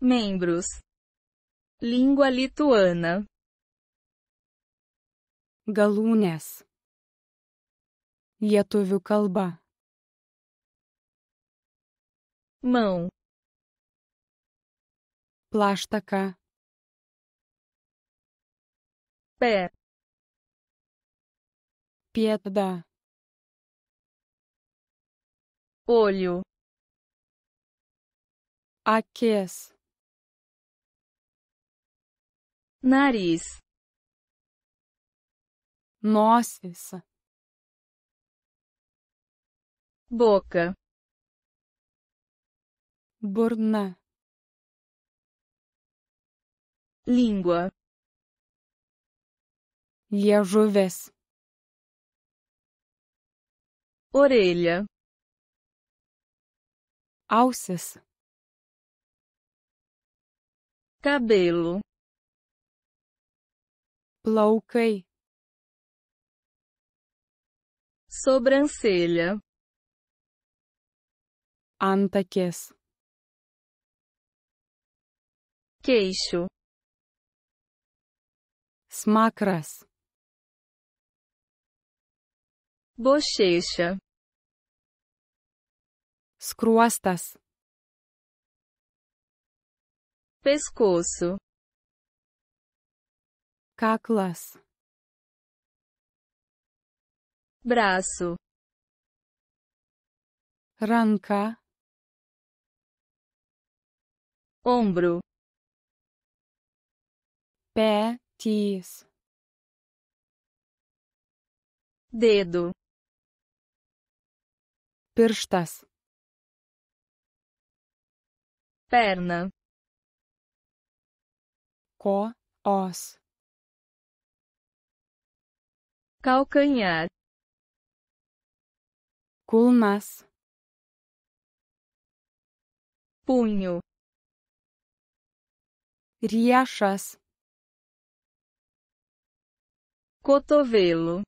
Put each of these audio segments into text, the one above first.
Membros. Língua lituana. Galūnės. Lietuvių kalba. Mão. Plaštaka. Pé. Piedda. Olho. Akis. Nariz. Nossa. Boca. Borna. Língua. Liežuvis. Orelha. Alças. Cabelo. Plaukai. Sobrancelha. Antakės. Queixo. Smakras. Bochecha. Skruostas. Pescoço. Как Braço. Ranca. Ombro. Pé, tis. Dedo. Perstas. Perna. Co, os. calcanhar, culmas, punho, riachas, cotovelo,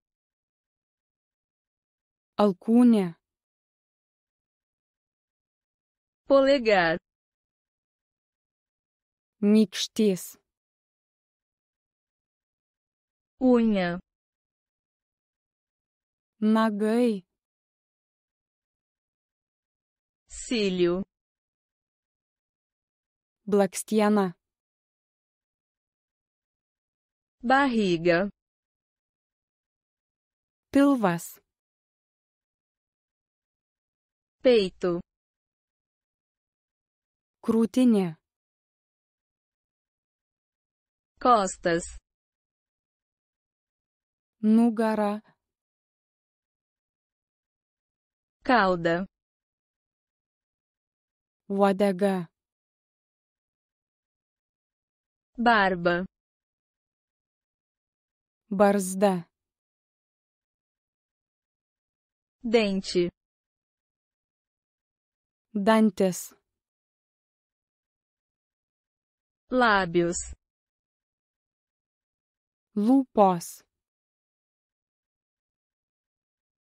alcunha, polegar, nykštys, unha Magăi. Cílio. Blackstiana. Barriga. Pilvas. Peito. Krūtinė. Costas. Nugara. Cauda. Wadaga. Barba. Barzda. Dente. Dantes. Lábios. Lupos.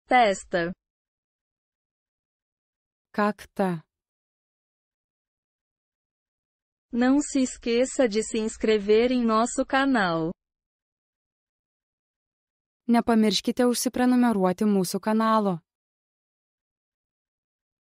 Testa. Cacta. Tá. Não se esqueça de se inscrever em nosso canal. Nepamirškite užsiprenumeruoti mūsų kanalo.